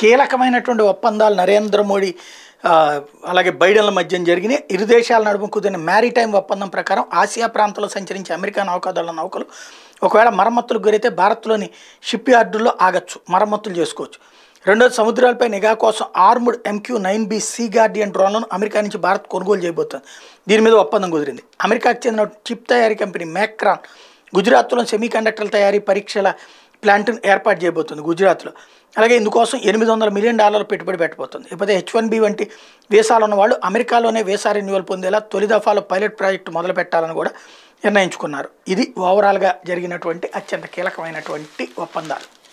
కీలకమైనటువంటి ఒప్పందాలు నరేంద్ర మోడీ అలాగే బైడెన్ల మధ్య జరిగిన ఇరు దేశాల నడుమ కుదిరిన మ్యారీటైమ్ ఒప్పందం ప్రకారం ఆసియా ప్రాంతంలో సంచరించే అమెరికా నౌకాదళ నౌకలు ఒకవేళ మరమ్మతులు గురైతే భారత్లోని షిప్ యార్డుల్లో ఆగచ్చు మరమ్మతులు చేసుకోవచ్చు రెండోది సముద్రాలపై నిఘా కోసం armed MQ nine B sea guardian డ్రోన్లను అమెరికా నుంచి భారత్ కొనుగోలు చేయబోతుంది దీని మీద ఒప్పందం కుదిరింది అమెరికాకు చెందిన చిప్ తయారీ కంపెనీ మ్యాక్రాన్ గుజరాత్లో సెమీకండక్టర్ల తయారీ పరీక్షల ప్లాంట్ను ఏర్పాటు చేయబోతుంది గుజరాత్లో అలాగే ఇందుకోసం ఎనిమిది వందల మిలియన్ డాలర్ల పెట్టుబడి పెట్టబోతుంది లేకపోతే హెచ్ వన్ బి వంటి వీసాలు ఉన్నవాళ్ళు అమెరికాలోనే వీసా రెన్యువల్ పొందేలా తొలి దఫాలో పైలట్ ప్రాజెక్టు మొదలు పెట్టాలని కూడా నిర్ణయించుకున్నారు ఇది ఓవరాల్గా జరిగినటువంటి అత్యంత కీలకమైనటువంటి ఒప్పందాలు